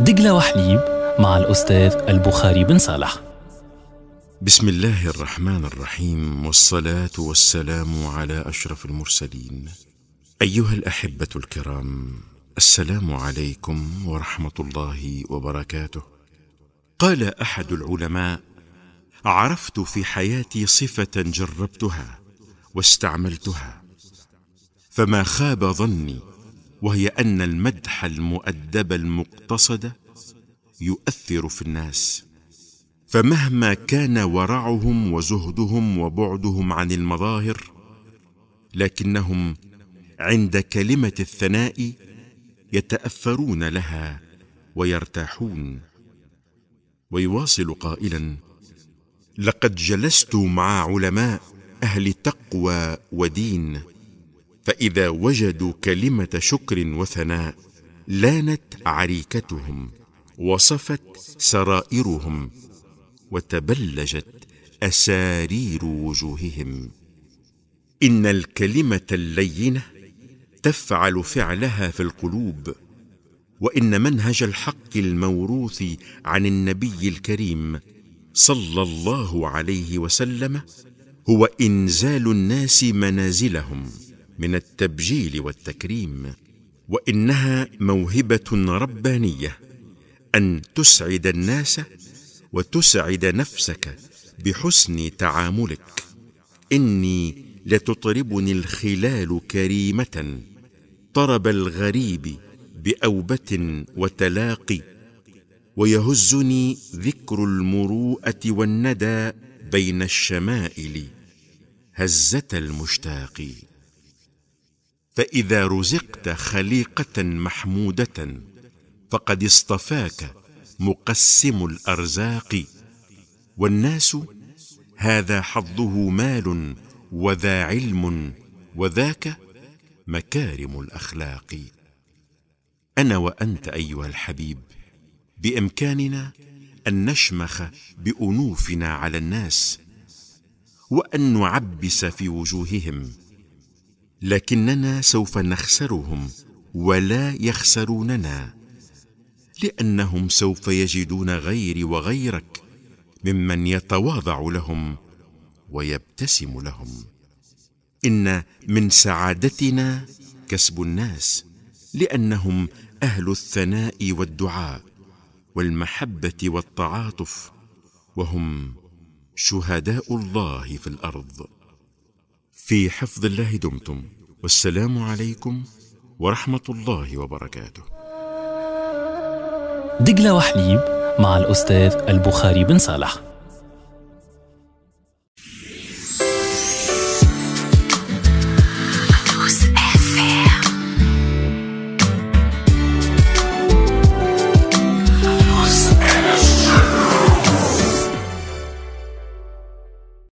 دقلة وحليب مع الأستاذ البخاري بن صالح بسم الله الرحمن الرحيم والصلاة والسلام على أشرف المرسلين أيها الأحبة الكرام السلام عليكم ورحمة الله وبركاته قال أحد العلماء عرفت في حياتي صفة جربتها واستعملتها فما خاب ظني وهي أن المدح المؤدب المقتصد يؤثر في الناس فمهما كان ورعهم وزهدهم وبعدهم عن المظاهر لكنهم عند كلمة الثناء يتأثرون لها ويرتاحون ويواصل قائلا لقد جلست مع علماء أهل تقوى ودين فاذا وجدوا كلمه شكر وثناء لانت عريكتهم وصفت سرائرهم وتبلجت اسارير وجوههم ان الكلمه اللينه تفعل فعلها في القلوب وان منهج الحق الموروث عن النبي الكريم صلى الله عليه وسلم هو انزال الناس منازلهم من التبجيل والتكريم وانها موهبه ربانيه ان تسعد الناس وتسعد نفسك بحسن تعاملك اني لتطربني الخلال كريمه طرب الغريب باوبه وتلاقي ويهزني ذكر المروءه والندى بين الشمائل هزه المشتاقين فإذا رزقت خليقة محمودة فقد اصطفاك مقسم الأرزاق والناس هذا حظه مال وذا علم وذاك مكارم الأخلاق أنا وأنت أيها الحبيب بإمكاننا أن نشمخ بأنوفنا على الناس وأن نعبس في وجوههم لكننا سوف نخسرهم ولا يخسروننا لانهم سوف يجدون غيري وغيرك ممن يتواضع لهم ويبتسم لهم ان من سعادتنا كسب الناس لانهم اهل الثناء والدعاء والمحبه والتعاطف وهم شهداء الله في الارض في حفظ الله دمتم والسلام عليكم ورحمة الله وبركاته دجلة وحليب مع الأستاذ البخاري بن صالح